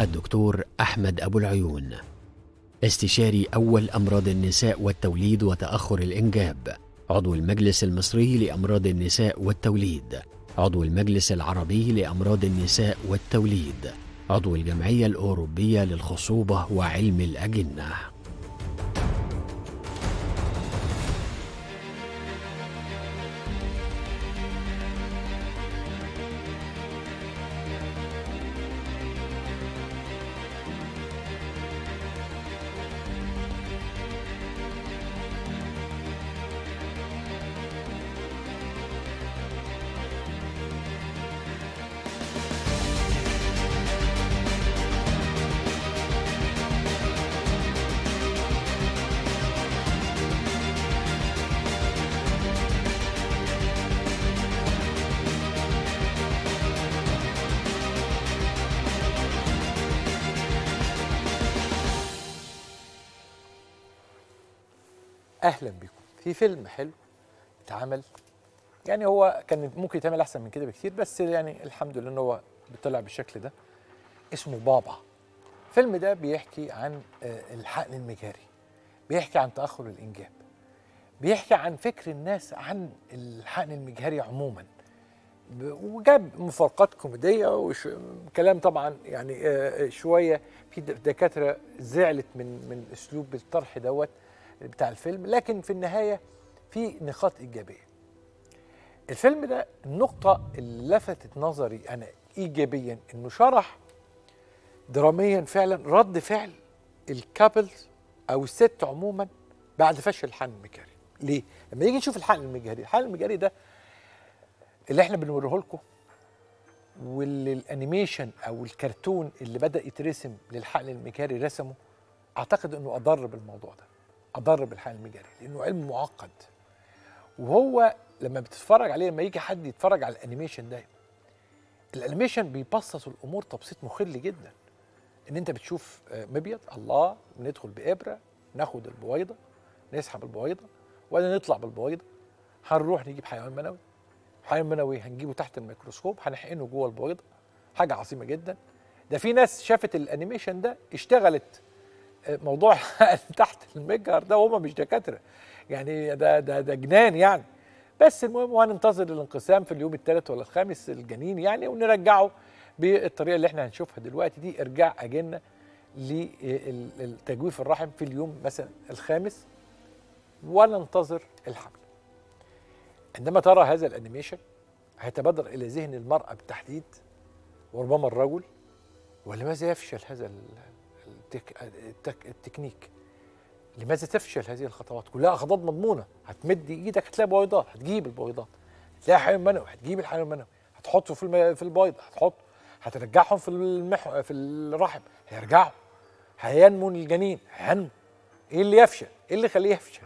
الدكتور أحمد أبو العيون استشاري أول أمراض النساء والتوليد وتأخر الإنجاب عضو المجلس المصري لأمراض النساء والتوليد عضو المجلس العربي لأمراض النساء والتوليد عضو الجمعية الأوروبية للخصوبة وعلم الأجنة اهلا بكم في فيلم حلو اتعمل يعني هو كان ممكن يتعمل احسن من كده بكتير بس يعني الحمد لله ان هو طلع بالشكل ده اسمه بابا الفيلم ده بيحكي عن آه، الحقن المجاري بيحكي عن تاخر الانجاب بيحكي عن فكر الناس عن الحقن المجهري عموما وجاب مفارقات كوميديه وكلام طبعا يعني آه، شويه في دكاتره زعلت من من اسلوب الطرح دوت بتاع الفيلم لكن في النهايه في نقاط ايجابيه الفيلم ده النقطة اللي لفتت نظري أنا إيجابيا إنه شرح دراميا فعلا رد فعل الكابلز أو الست عموما بعد فشل الحقن المجهري ليه؟ لما يجي نشوف الحقن المجهري الحقن المجهري ده اللي احنا بنوريه لكم واللي الانيميشن او الكرتون اللي بدا يترسم للحقل المجهري رسمه اعتقد انه اضر بالموضوع ده اضر بالحقن المجاري لانه علم معقد وهو لما بتتفرج عليه لما يجي حد يتفرج على الانيميشن ده الانيميشن بيبسط الامور تبسيط مخل جدا ان انت بتشوف آه، مبيض الله بندخل بابره ناخد البويضه نسحب البويضه وبعدين نطلع بالبويضه هنروح نجيب حيوان منوي حيوان منوي هنجيبه تحت الميكروسكوب هنحقنه جوه البويضه حاجه عظيمه جدا ده في ناس شافت الانيميشن ده اشتغلت موضوع تحت المجهر ده وهم مش دكاتره يعني ده ده ده جنان يعني بس المهم وهننتظر الانقسام في اليوم الثالث ولا الخامس الجنين يعني ونرجعه بالطريقه اللي احنا هنشوفها دلوقتي دي ارجاع اجنه للتجويف الرحم في اليوم مثلا الخامس وننتظر الحمل عندما ترى هذا الانيميشن هيتبادر الى ذهن المراه بالتحديد وربما الرجل ولماذا يفشل هذا التك... التك... التكنيك لماذا تفشل هذه الخطوات كلها خطوات مضمونه هتمد ايدك هتلاقي بويضات هتجيب البويضات هتلاقي حيوان منوي هتجيب الحيوان المنوي هتحطه في الم... في البيض هتحطه هترجعهم في المح... في الرحم هيرجعوا هينمو الجنين هينمو ايه اللي يفشل ايه اللي يخليه يفشل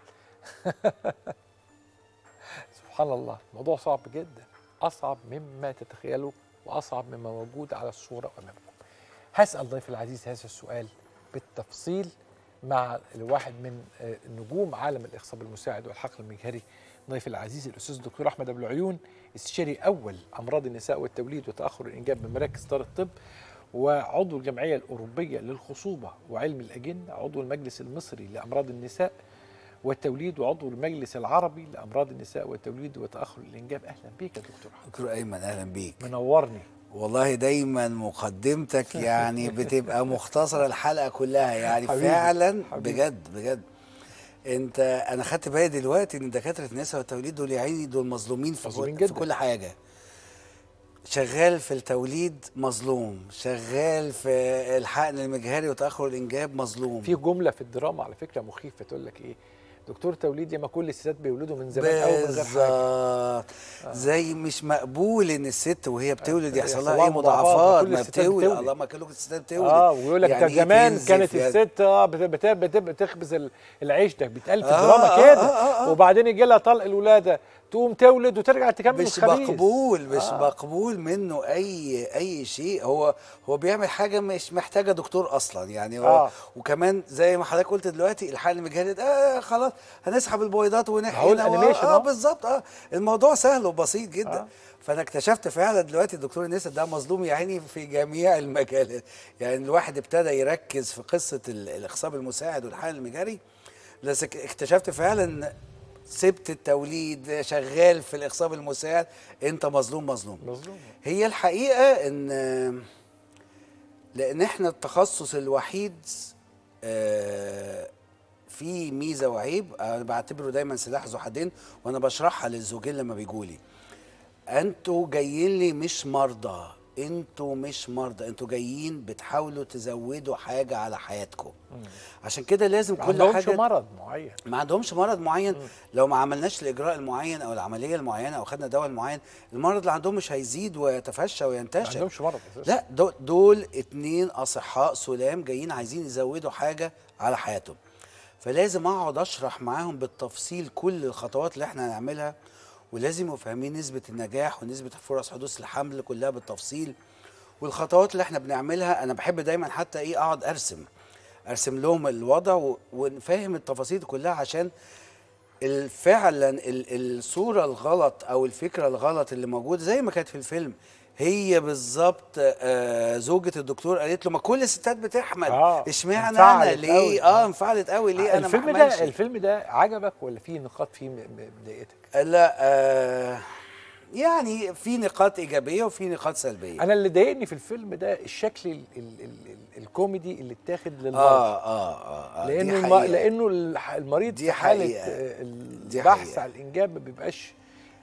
سبحان الله الموضوع صعب جدا اصعب مما تتخيله واصعب مما موجود على الصوره امامكم هسال ضيف العزيز هذا السؤال بالتفصيل مع الواحد من آه، نجوم عالم الاخصاب المساعد والحقل المجهري ضيف العزيز الاستاذ الدكتور احمد ابو العيون استشاري اول امراض النساء والتوليد وتاخر الانجاب بمراكز دار الطب وعضو الجمعيه الاوروبيه للخصوبه وعلم الاجن عضو المجلس المصري لامراض النساء والتوليد وعضو المجلس العربي لامراض النساء والتوليد وتاخر الانجاب اهلا بيك يا دكتور احمد دكتور ايمن اهلا بيك منورني والله دايما مقدمتك يعني بتبقى مختصرة الحلقة كلها يعني حبيبي فعلا حبيبي بجد بجد انت انا خدت بالي دلوقتي ان دكاتره النساء والتوليد دول يعني دول مظلومين في, مظلومين جدا. في كل حاجه شغال في التوليد مظلوم شغال في الحقن المجهري وتاخر الانجاب مظلوم في جمله في الدراما على فكره مخيفه تقول لك ايه دكتور توليد ياما كل الستات بيولدوا من زمان قوي من غير حاجه آه. زي مش مقبول ان الست وهي بتولد آه. يحصل لها ايه مضاعفات ما بتولد الله ما كان الستات بتولد اه ويقول لك يعني إيه زمان كانت الست اه بتخبز العيش ده بيتقال في الدراما آه، آه، كده وبعدين يجي لها طلق الولاده تقوم تولد وترجع تكمل مش مقبول مش آه. مقبول منه اي اي شيء هو هو بيعمل حاجه مش محتاجه دكتور اصلا يعني هو آه. وكمان زي ما حضرتك قلت دلوقتي الحقن المجهدد آه خلاص هنسحب البويضات ونحقن اه, آه بالظبط اه الموضوع سهل وبسيط جدا آه. فانا اكتشفت فعلا دلوقتي الدكتور الناس ده مظلوم يا عيني في جميع المجالات يعني الواحد ابتدى يركز في قصه الاخصاب المساعد والحقن المجهري بس اكتشفت فعلا سبت التوليد شغال في الاخصاب المساعد انت مظلوم مظلوم مظلوم هي الحقيقه ان لان احنا التخصص الوحيد آه، في ميزه وعيب انا بعتبره دايما سلاح ذو حدين وانا بشرحها للزوجين لما بيجوا لي انتوا جايين لي مش مرضى انتوا مش مرضى انتوا جايين بتحاولوا تزودوا حاجه على حياتكم عشان كده لازم كل حاجه ما عندهمش مرض معين ما عندهمش مرض معين مم. لو ما عملناش الاجراء المعين او العمليه المعينه او خدنا دواء معين المرض اللي عندهم مش هيزيد ويتفشى وينتشر ما عندهمش مرض أساسا. لا دول, دول اتنين اصحاء سلام جايين عايزين يزودوا حاجه على حياتهم فلازم اقعد اشرح معاهم بالتفصيل كل الخطوات اللي احنا هنعملها ولازم يبقوا فاهمين نسبه النجاح ونسبه فرص حدوث الحمل كلها بالتفصيل والخطوات اللي احنا بنعملها انا بحب دايما حتى ايه اقعد ارسم ارسم لهم الوضع ونفهم التفاصيل كلها عشان فعلا الصوره الغلط او الفكره الغلط اللي موجوده زي ما كانت في الفيلم هي بالظبط آه، زوجة الدكتور قالت له ما كل الستات بتحمل آه، اشمعنى آه انا ليه قوي. اه انفعلت قوي ليه آه انا الفيلم ده الفيلم ده عجبك ولا فيه نقاط فيه مضايقتك؟ آه، لا آه يعني في نقاط ايجابيه وفي نقاط سلبيه انا اللي ضايقني في الفيلم ده الشكل الـ الـ الـ الكوميدي اللي اتاخد للمرض آه, اه اه اه لانه لانه المريض دي في حاله البحث على الانجاب ما بيبقاش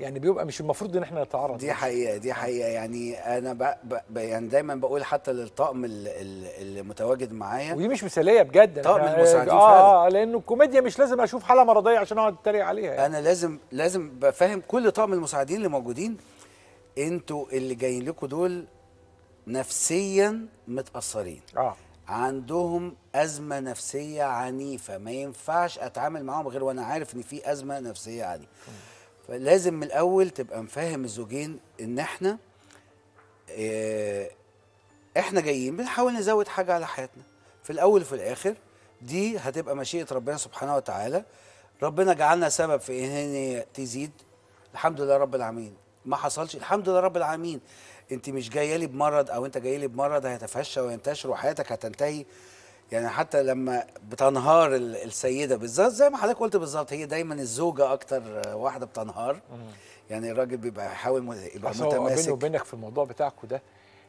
يعني بيبقى مش المفروض ان احنا نتعرض دي حقيقه دي نعم. حقيقه يعني انا ب... ب... يعني دايما بقول حتى للطقم اللي متواجد معايا ودي مش مثاليه بجد طقم يعني المساعدين آه, اه لانه الكوميديا مش لازم اشوف حاله مرضيه عشان اقعد اتريق عليها يعني. انا لازم لازم بفهم كل طقم المساعدين اللي موجودين انتوا اللي جايين لكم دول نفسيا متاثرين اه عندهم أزمة نفسية عنيفة ما ينفعش أتعامل معاهم غير وأنا عارف إن في أزمة نفسية عنيفة فلازم من الاول تبقى مفهم الزوجين ان احنا آه، احنا جايين بنحاول نزود حاجه على حياتنا في الاول وفي الاخر دي هتبقى مشيئه ربنا سبحانه وتعالى ربنا جعلنا سبب في ان هي تزيد الحمد لله رب العالمين ما حصلش الحمد لله رب العالمين انت مش جايه لي بمرض او انت جايه لي بمرض هيتفشى وينتشر وحياتك هتنتهي يعني حتى لما بتنهار السيده بالذات زي ما حضرتك قلت بالظبط هي دايما الزوجه اكتر واحده بتنهار يعني الراجل بيبقى يحاول يبقى متماسك بيني وبينك في الموضوع بتاعكم ده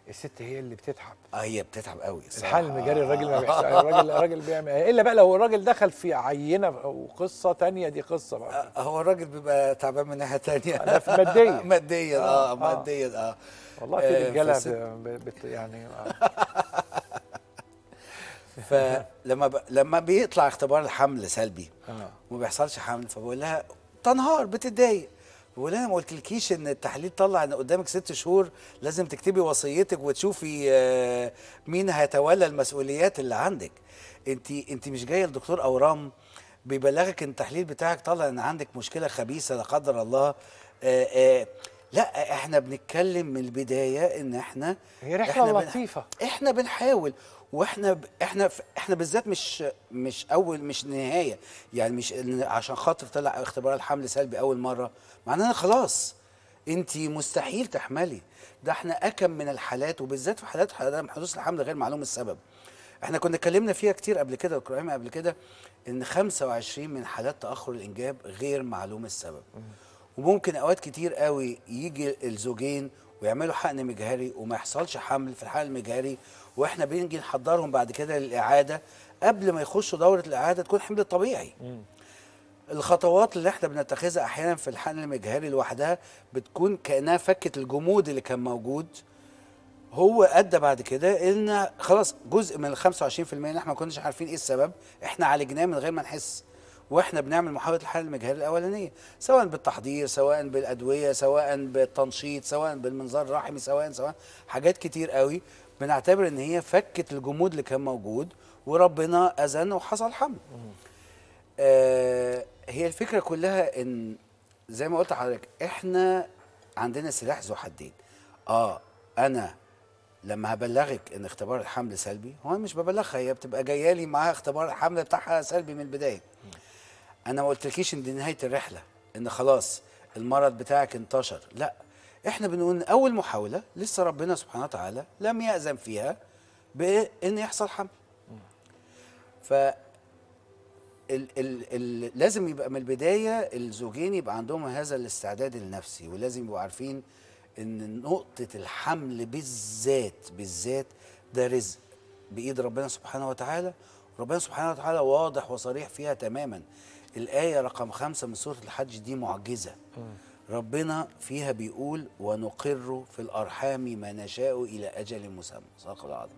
الست هي اللي بتتعب اه هي بتتعب قوي الحال مجاري الراجل ما الراجل الراجل بيعمل يعني، الا بقى لو الراجل دخل في عينه وقصه تانية دي قصه بقى آه، هو الراجل بيبقى تعبان من ناحيه تانية في ماديا ماديا آه،, آه،, آه ماديا اه والله في رجاله يعني فلما ب... لما بيطلع اختبار الحمل سلبي آه. وما بيحصلش حمل فبقول لها تنهار بتتضايق بقول انا ما قلتلكيش ان التحليل طلع ان قدامك ست شهور لازم تكتبي وصيتك وتشوفي آه، مين هيتولى المسؤوليات اللي عندك انت انت مش جايه لدكتور اورام بيبلغك ان التحليل بتاعك طلع ان عندك مشكله خبيثه لا قدر الله آه، لا احنا بنتكلم من البدايه ان احنا هي رحله إحنا لطيفه احنا بنحاول واحنا ب... احنا ف... احنا بالذات مش مش اول مش نهايه يعني مش عشان خاطر طلع اختبار الحمل سلبي اول مره معناها خلاص انت مستحيل تحملي ده احنا اكم من الحالات وبالذات في حالات حدوث الحمل غير معلوم السبب احنا كنا اتكلمنا فيها كتير قبل كده دكتور قبل كده ان 25 من حالات تاخر الانجاب غير معلوم السبب وممكن اوقات كتير قوي يجي الزوجين ويعملوا حقن مجهري وما يحصلش حمل في الحقن المجهري واحنا بنجي نحضرهم بعد كده للاعاده قبل ما يخشوا دوره الاعاده تكون حمل طبيعي الخطوات اللي احنا بنتخذها احيانا في الحقن المجهري لوحدها بتكون كانها فكت الجمود اللي كان موجود هو ادى بعد كده ان خلاص جزء من ال 25% اللي احنا ما كناش عارفين ايه السبب احنا عالجناه من غير ما نحس واحنا بنعمل محاوله الحاله المجهري الاولانيه سواء بالتحضير سواء بالادويه سواء بالتنشيط سواء بالمنظار الرحمي سواء سواء حاجات كتير قوي بنعتبر ان هي فكت الجمود اللي كان موجود وربنا اذن وحصل حمل آه هي الفكره كلها ان زي ما قلت لحضرتك احنا عندنا سلاح ذو حدين اه انا لما هبلغك ان اختبار الحمل سلبي هو انا مش ببلغها هي بتبقى جايه لي معاها اختبار الحمل بتاعها سلبي من البدايه انا ما قلتلكيش ان دي نهايه الرحله ان خلاص المرض بتاعك انتشر لا احنا بنقول ان اول محاوله لسه ربنا سبحانه وتعالى لم ياذن فيها بان يحصل حمل ف ال ال ال لازم يبقى من البدايه الزوجين يبقى عندهم هذا الاستعداد النفسي ولازم يبقوا عارفين ان نقطه الحمل بالذات بالذات ده رزق بايد ربنا سبحانه وتعالى ربنا سبحانه وتعالى واضح وصريح فيها تماما الآية رقم خمسة من سورة الحج دي معجزة ربنا فيها بيقول ونقر في الأرحام ما نشاء إلى أجل مسمى صدق العظيم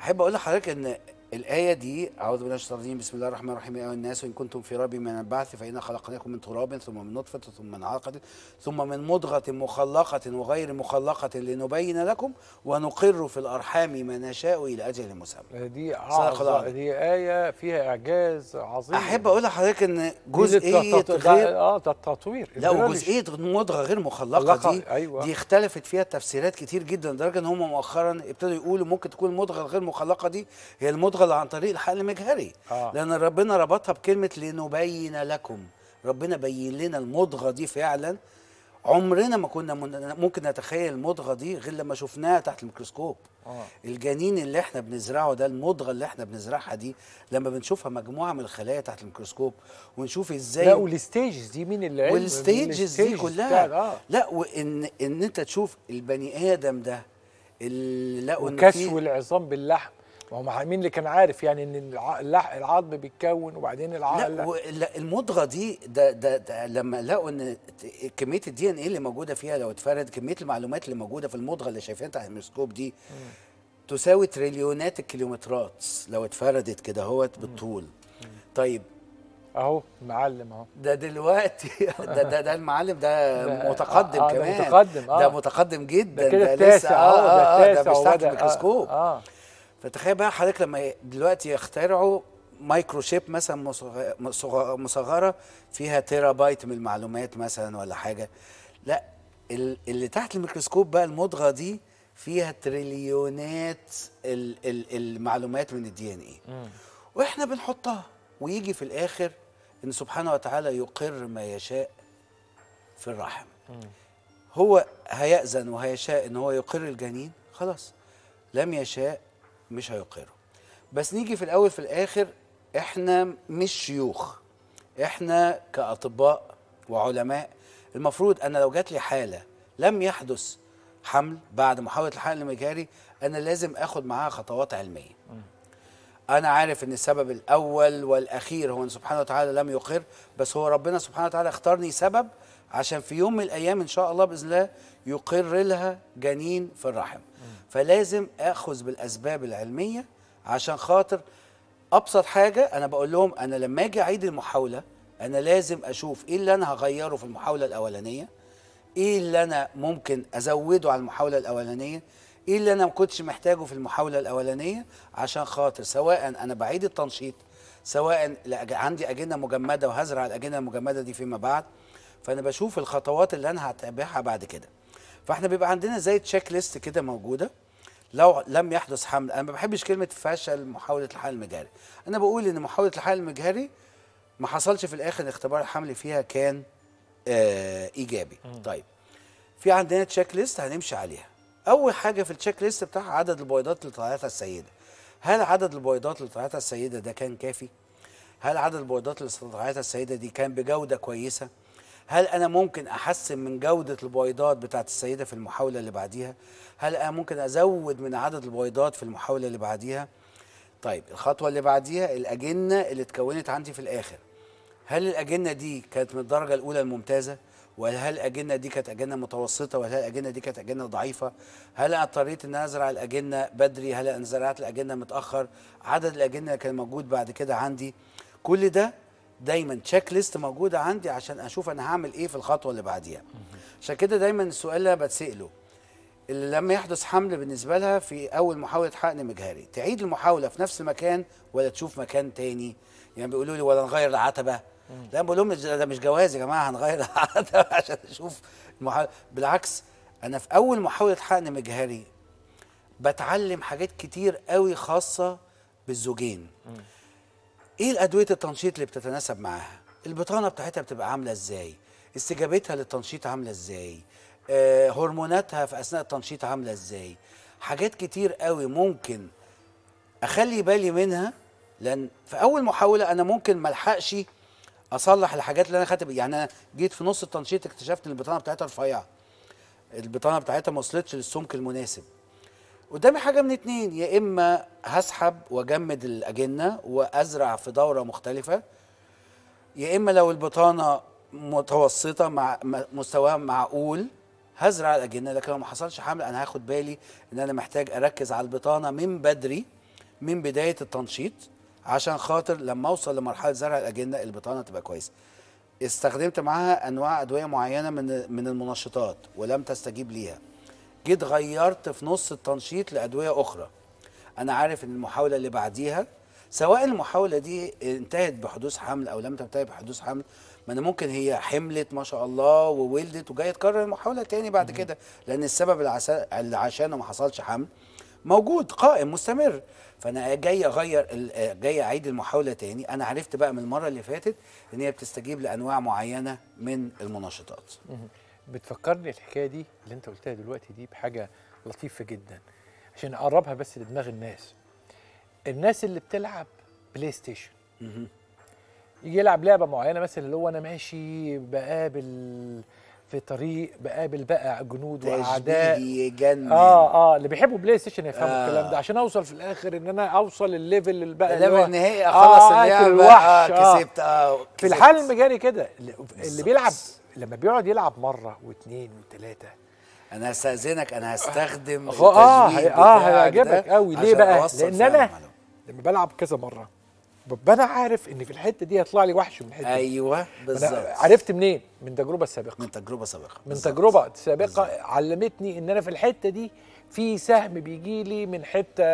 أحب أقول لحضرتك إن الآية دي أعوذ بالله من الشيطان الرجيم بسم الله الرحمن الرحيم يا أيها الناس إن كنتم في ريب من البعث فإنا خلقناكم من تراب ثم من نطفة ثم من علقة ثم من مضغة مخلقة وغير مخلقة لنبين لكم ونقر في الأرحام ما نشاء إلى أجل مسمى. آه، دي أعظم دي آية فيها إعجاز عظيم. أحب أقول لحضرتك إن جزئية غير آه ده التطوير لا وجزئية مضغة غير مخلقة دي أيوة. دي اختلفت فيها تفسيرات كتير جدا لدرجة إن هم مؤخرا ابتدوا يقولوا ممكن تكون المضغة الغير مخلقة دي هي المضغة تشتغل عن طريق الحقل المجهري آه. لان ربنا ربطها بكلمه لنبين لكم ربنا بين لنا المضغه دي فعلا عمرنا ما كنا ممكن نتخيل المضغه دي غير لما شفناها تحت الميكروسكوب آه. الجنين اللي احنا بنزرعه ده المضغه اللي احنا بنزرعها دي لما بنشوفها مجموعه من الخلايا تحت الميكروسكوب ونشوف ازاي لا والستيجز دي مين اللي علم والستيجز دي كلها آه. لا وان ان انت تشوف البني ادم ده اللي لقوا كسو العظام باللحم ما هو مين اللي كان عارف يعني ان العظم بيتكون وبعدين العقل لا, لا المضغه دي ده, ده, ده لما لقوا ان كميه الدي ان ايه اللي موجوده فيها لو اتفرد كميه المعلومات اللي موجوده في المضغه اللي شايفينها تحت الميكروسكوب دي م. تساوي تريليونات الكيلومترات لو اتفردت كده اهوت بالطول م. طيب اهو المعلم اهو ده دلوقتي ده ده, ده المعلم ده, متقدم آه آه كمان ده متقدم آه ده متقدم جدا ده, كده ده لسه اه ده, ده بيشتغل آه, آه, آه, آه, آه فتخيل بقى حضرتك لما دلوقتي يخترعوا مايكرو شيب مثلا مصغره فيها تيرا بايت من المعلومات مثلا ولا حاجه لا اللي تحت الميكروسكوب بقى المضغه دي فيها تريليونات المعلومات من الدي ان ايه واحنا بنحطها ويجي في الاخر ان سبحانه وتعالى يقر ما يشاء في الرحم هو هيأذن وهيشاء ان هو يقر الجنين خلاص لم يشاء مش هيقروا بس نيجي في الاول في الاخر احنا مش شيوخ احنا كاطباء وعلماء المفروض انا لو جات لي حاله لم يحدث حمل بعد محاوله الحمل المجهري انا لازم اخد معاها خطوات علميه انا عارف ان السبب الاول والاخير هو ان سبحانه وتعالى لم يقر بس هو ربنا سبحانه وتعالى اختارني سبب عشان في يوم من الايام ان شاء الله باذن الله يقر لها جنين في الرحم فلازم اخذ بالاسباب العلميه عشان خاطر ابسط حاجه انا بقول لهم انا لما اجي اعيد المحاوله انا لازم اشوف ايه اللي انا هغيره في المحاوله الاولانيه ايه اللي انا ممكن ازوده على المحاوله الاولانيه ايه اللي انا ما كنتش محتاجه في المحاوله الاولانيه عشان خاطر سواء انا بعيد التنشيط سواء عندي اجنه مجمده وهزرع الاجنه المجمده دي فيما بعد فانا بشوف الخطوات اللي انا هتابعها بعد كده فاحنا بيبقى عندنا زي تشيك ليست كده موجوده لو لم يحدث حمل انا ما بحبش كلمه فشل محاوله الحمل المجهري انا بقول ان محاوله الحمل المجهري ما حصلش في الاخر اختبار الحمل فيها كان آه ايجابي م. طيب في عندنا تشيك ليست هنمشي عليها اول حاجه في التشيك ليست بتاع عدد البويضات طلعتها السيده هل عدد البويضات طلعتها السيده ده كان كافي هل عدد البويضات اللي طلعتها السيده دي كان بجوده كويسه هل انا ممكن احسن من جوده البويضات بتاعت السيده في المحاوله اللي بعديها هل انا ممكن ازود من عدد البويضات في المحاوله اللي بعديها طيب الخطوه اللي بعديها الاجنه اللي اتكونت عندي في الاخر هل الاجنه دي كانت من الدرجه الاولى الممتازه ولا هل الاجنه دي كانت اجنه متوسطه ولا هل الاجنه دي كانت اجنه ضعيفه هل انا اضطريت ان ازرع الاجنه بدري هل انا زرعت الاجنه متاخر عدد الاجنه اللي كان موجود بعد كده عندي كل ده دايما تشيك ليست موجوده عندي عشان اشوف انا هعمل ايه في الخطوه اللي بعديها عشان كده دايما السؤال اللي انا بتساله اللي لما يحدث حمل بالنسبه لها في اول محاوله حقن مجهري تعيد المحاوله في نفس المكان ولا تشوف مكان تاني يعني بيقولوا لي ولا نغير العتبه لا بقول لهم ده مش جواز يا جماعه هنغير العتبه عشان نشوف المحاولة. بالعكس انا في اول محاوله حقن مجهري بتعلم حاجات كتير قوي خاصه بالزوجين ايه الادويه التنشيط اللي بتتناسب معاها البطانه بتاعتها بتبقى عامله ازاي استجابتها للتنشيط عامله ازاي آه هرموناتها في اثناء التنشيط عامله ازاي حاجات كتير قوي ممكن اخلي بالي منها لان في اول محاوله انا ممكن ما الحقش اصلح الحاجات اللي انا خدت يعني انا جيت في نص التنشيط اكتشفت ان البطانه بتاعتها رفيعه البطانه بتاعتها ما وصلتش للسمك المناسب قدامي حاجه من اتنين يا اما هسحب واجمد الاجنه وازرع في دوره مختلفه يا اما لو البطانه متوسطه مع مستواها معقول هزرع الاجنه لكن لو ما حصلش حمل انا هاخد بالي ان انا محتاج اركز على البطانه من بدري من بدايه التنشيط عشان خاطر لما اوصل لمرحله زرع الاجنه البطانه تبقى كويسه استخدمت معاها انواع ادويه معينه من من المنشطات ولم تستجيب ليها جيت غيرت في نص التنشيط لادويه اخرى انا عارف ان المحاوله اللي بعديها سواء المحاوله دي انتهت بحدوث حمل او لم تنتهي بحدوث حمل ما انا ممكن هي حملت ما شاء الله وولدت وجايه تكرر المحاوله تاني بعد كده لان السبب اللي عشانه ما حصلش حمل موجود قائم مستمر فانا جاي اغير جاي اعيد المحاوله تاني انا عرفت بقى من المره اللي فاتت ان هي بتستجيب لانواع معينه من المنشطات بتفكرني الحكايه دي اللي انت قلتها دلوقتي دي بحاجه لطيفه جدا عشان اقربها بس لدماغ الناس الناس اللي بتلعب بلاي ستيشن يجي يلعب لعبه معينه مثلا اللي هو انا ماشي بقابل في طريق بقابل بقى جنود واعداء يجنن اه اه اللي بيحبوا بلاي ستيشن يفهموا آه. الكلام ده عشان اوصل في الاخر ان انا اوصل الليفل اللي بقى الليفل النهائي آه، خلاص آه اللعبه آه كسبت آه كسبت في الحال المجاني كده اللي بيلعب لما بيقعد يلعب مره واثنين وثلاثه انا هستاذنك انا آه. هستخدم اه اه, آه هيعجبك قوي ليه بقى؟ لان انا لما بلعب كذا مره ببقى انا عارف ان في الحته دي هيطلع لي وحش من الحته ايوه بالظبط عرفت منين؟ من تجربه سابقه من تجربه سابقه من تجربه سابقه بالزبط. علمتني ان انا في الحته دي في سهم بيجي لي من حته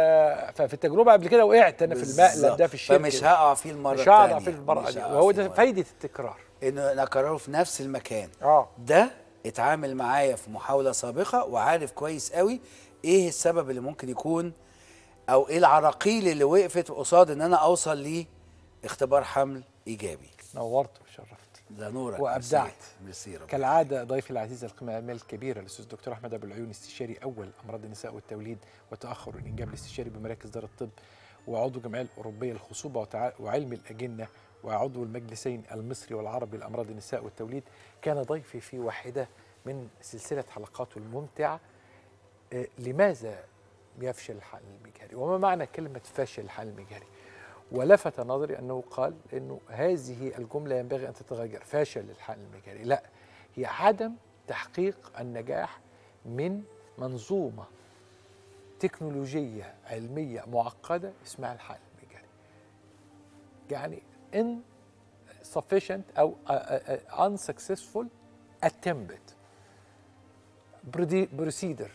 ففي التجربه قبل كده وقعت انا في المقلب ده في الشركه فمش هقع فيه المره الثانيه مش هقع فيه المره دي وهو ده فايده التكرار انه انا اكرره في نفس المكان اه ده اتعامل معايا في محاوله سابقه وعارف كويس قوي ايه السبب اللي ممكن يكون او ايه العراقيل اللي وقفت قصاد ان انا اوصل ليه اختبار حمل ايجابي نورت وشرفت ده نورك وابدعت مسيرة كالعاده ضيفي العزيز القيمه الكبيره الاستاذ الدكتور احمد ابو العيون استشاري اول امراض النساء والتوليد وتاخر الانجاب الاستشاري بمراكز دار الطب وعضو جمعيه الاوروبيه للخصوبه وعلم الاجنه وعضو المجلسين المصري والعربي لأمراض النساء والتوليد كان ضيفي في واحدة من سلسلة حلقاته الممتعة آه، لماذا يفشل الحقن المجهري وما معنى كلمة فشل الحقن المجهري ولفت نظري أنه قال أنه هذه الجملة ينبغي أن تتغير فشل الحقن المجهري لا هي عدم تحقيق النجاح من منظومة تكنولوجية علمية معقدة اسمها الحقن المجهري يعني insufficient أو uh, uh, uh, unsuccessful attempted procedure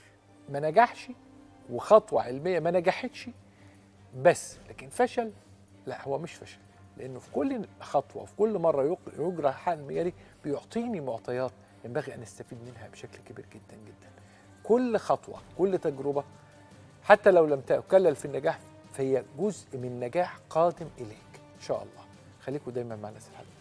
ما نجحش وخطوة علمية ما نجحتش بس لكن فشل لا هو مش فشل لأنه في كل خطوة وفي كل مرة يجرى حقن ميري بيعطيني معطيات ينبغي أن أستفيد منها بشكل كبير جدا جدا كل خطوة كل تجربة حتى لو لم تكلل في النجاح فهي جزء من نجاح قادم إليك إن شاء الله خليكم دايما مع الناس الحلوه